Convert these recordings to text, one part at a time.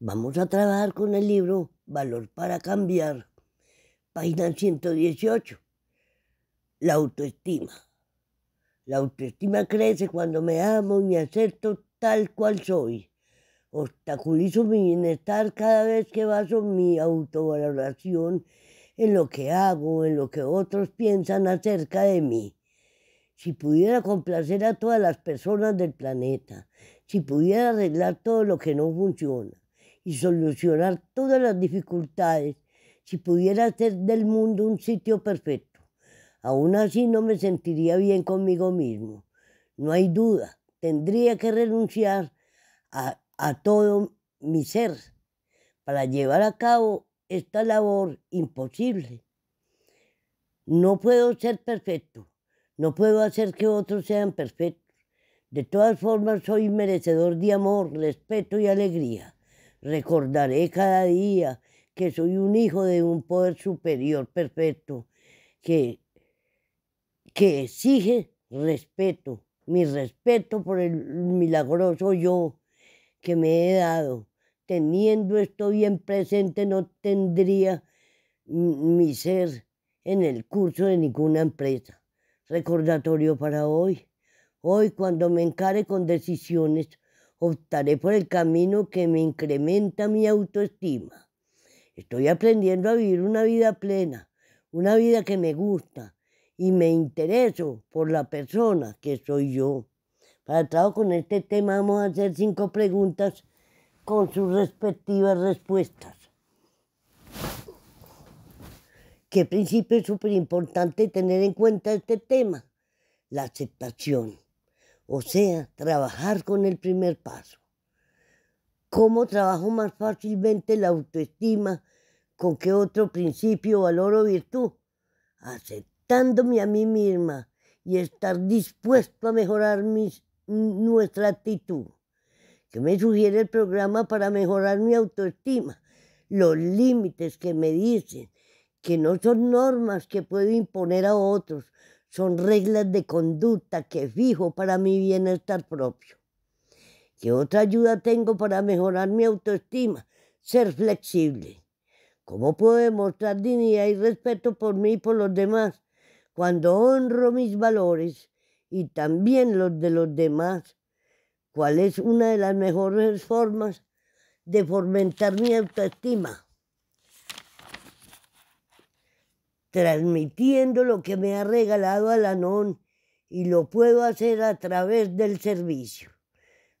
Vamos a trabajar con el libro Valor para Cambiar, página 118. La autoestima. La autoestima crece cuando me amo y me acepto tal cual soy. Obstaculizo mi bienestar cada vez que baso mi autovaloración en lo que hago, en lo que otros piensan acerca de mí. Si pudiera complacer a todas las personas del planeta, si pudiera arreglar todo lo que no funciona, y solucionar todas las dificultades si pudiera hacer del mundo un sitio perfecto. Aún así no me sentiría bien conmigo mismo. No hay duda, tendría que renunciar a, a todo mi ser para llevar a cabo esta labor imposible. No puedo ser perfecto, no puedo hacer que otros sean perfectos. De todas formas, soy merecedor de amor, respeto y alegría. Recordaré cada día que soy un hijo de un poder superior perfecto que, que exige respeto, mi respeto por el milagroso yo que me he dado. Teniendo esto bien presente no tendría mi ser en el curso de ninguna empresa. Recordatorio para hoy. Hoy cuando me encare con decisiones optaré por el camino que me incrementa mi autoestima. Estoy aprendiendo a vivir una vida plena, una vida que me gusta y me intereso por la persona que soy yo. Para trabajar con este tema vamos a hacer cinco preguntas con sus respectivas respuestas. ¿Qué principio es súper importante tener en cuenta este tema? La aceptación. O sea, trabajar con el primer paso. ¿Cómo trabajo más fácilmente la autoestima? ¿Con qué otro principio, valor o virtud? Aceptándome a mí misma y estar dispuesto a mejorar mis, nuestra actitud. ¿Qué me sugiere el programa para mejorar mi autoestima? Los límites que me dicen, que no son normas que puedo imponer a otros, son reglas de conducta que fijo para mi bienestar propio. ¿Qué otra ayuda tengo para mejorar mi autoestima? Ser flexible. ¿Cómo puedo demostrar dignidad y respeto por mí y por los demás cuando honro mis valores y también los de los demás? ¿Cuál es una de las mejores formas de fomentar mi autoestima? transmitiendo lo que me ha regalado Alanón y lo puedo hacer a través del servicio.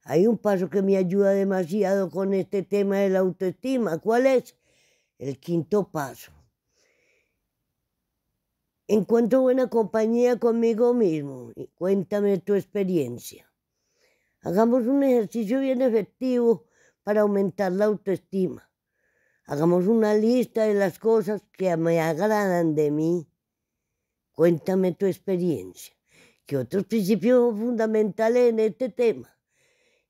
Hay un paso que me ayuda demasiado con este tema de la autoestima. ¿Cuál es? El quinto paso. Encuentro buena compañía conmigo mismo y cuéntame tu experiencia. Hagamos un ejercicio bien efectivo para aumentar la autoestima. Hagamos una lista de las cosas que me agradan de mí. Cuéntame tu experiencia. Que otros principios fundamentales en este tema?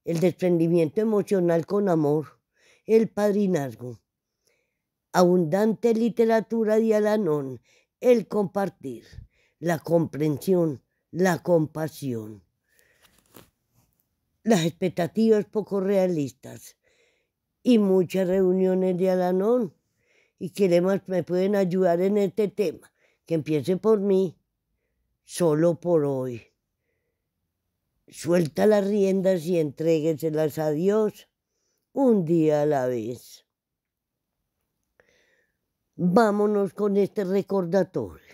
El desprendimiento emocional con amor, el padrinazgo, abundante literatura de Alanón, el compartir, la comprensión, la compasión. Las expectativas poco realistas, y muchas reuniones de Alanón. Y que me pueden ayudar en este tema, que empiece por mí, solo por hoy. Suelta las riendas y entrégueselas a Dios un día a la vez. Vámonos con este recordatorio.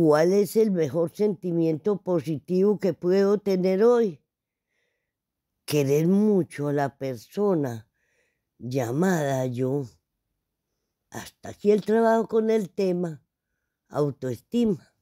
¿Cuál es el mejor sentimiento positivo que puedo tener hoy? Querer mucho a la persona llamada yo. Hasta aquí el trabajo con el tema autoestima.